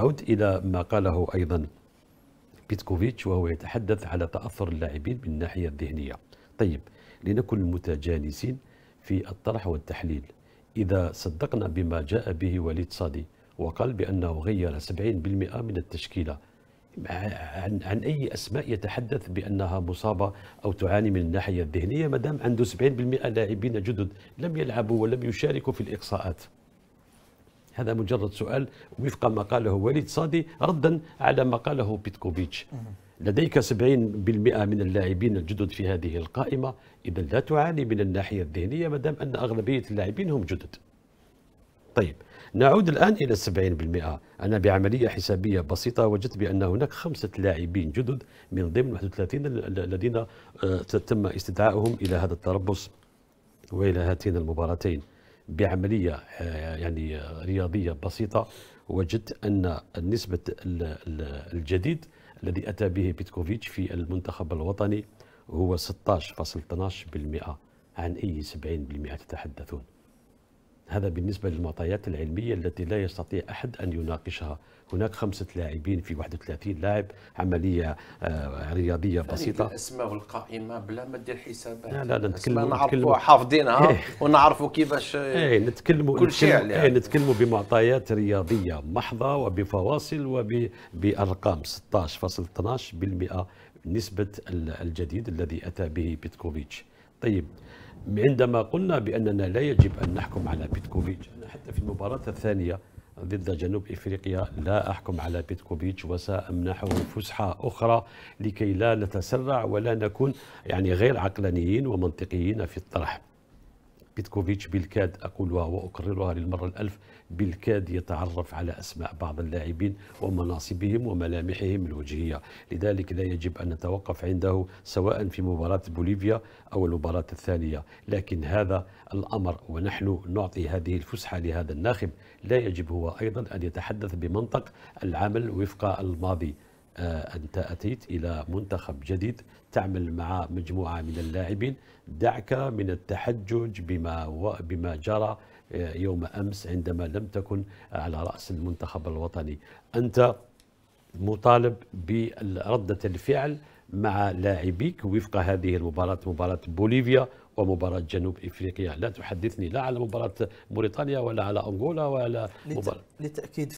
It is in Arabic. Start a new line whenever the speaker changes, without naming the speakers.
أعود إلى ما قاله أيضا بيتكوفيتش وهو يتحدث على تأثر اللاعبين من الناحية الذهنية طيب لنكن متجانسين في الطرح والتحليل إذا صدقنا بما جاء به وليد صادي وقال بأنه غير 70% من التشكيلة عن, عن أي أسماء يتحدث بأنها مصابة أو تعاني من الناحية الذهنية ما دام عنده 70% لاعبين جدد لم يلعبوا ولم يشاركوا في الإقصاءات هذا مجرد سؤال وفق ما قاله وليد صادي ردا على ما قاله بيتكوفيتش لديك 70% من اللاعبين الجدد في هذه القائمة إذا لا تعاني من الناحية الذهنية ما دام أن أغلبية اللاعبين هم جدد طيب نعود الآن إلى السبعين أنا بعملية حسابية بسيطة وجدت بأن هناك خمسة لاعبين جدد من ضمن 31 الذين آه، تم استدعائهم إلى هذا التربص وإلى هاتين المباراتين بعملية آه، يعني رياضية بسيطة وجدت أن نسبة الجديد الذي أتى به بيتكوفيتش في المنتخب الوطني هو 16.12% عن أي 70% تتحدثون هذا بالنسبة للمعطيات العلمية التي لا يستطيع أحد أن يناقشها هناك خمسة لاعبين في 31 لاعب عملية آه، رياضية بسيطة الأسماء والقائمة بلا ما دير حسابات لا لا نتكلم نعرفوا حافظينها إيه. ونعرفوا كيفاش ايه نتكلم كل شيء عليها ايه نتكلموا بمعطيات رياضية محضة وبفواصل وبأرقام 16.12% نسبة الجديد الذي أتى به بيتكوفيتش طيب عندما قلنا بأننا لا يجب أن نحكم على بيتكوفيتش أنا حتى في المباراة الثانية ضد جنوب افريقيا لا احكم على بيتكوفيتش وسامنحه فسحه اخرى لكي لا نتسرع ولا نكون يعني غير عقلانيين ومنطقيين في الطرح. بيتكوفيتش بالكاد أقولها وأكررها للمرة الألف بالكاد يتعرف على أسماء بعض اللاعبين ومناصبهم وملامحهم الوجهية لذلك لا يجب أن نتوقف عنده سواء في مباراة بوليفيا أو المباراة الثانية لكن هذا الأمر ونحن نعطي هذه الفسحة لهذا الناخب لا يجب هو أيضا أن يتحدث بمنطق العمل وفق الماضي آه، أنت أتيت إلى منتخب جديد تعمل مع مجموعة من اللاعبين دعك من التحجج بما, و... بما جرى آه، يوم أمس عندما لم تكن على رأس المنتخب الوطني أنت مطالب بردة الفعل مع لاعبيك وفق هذه المباراة مباراة بوليفيا ومباراة جنوب افريقيا، لا تحدثني لا على مباراة موريتانيا ولا على انغولا ولا لت... مباراة لتأكيد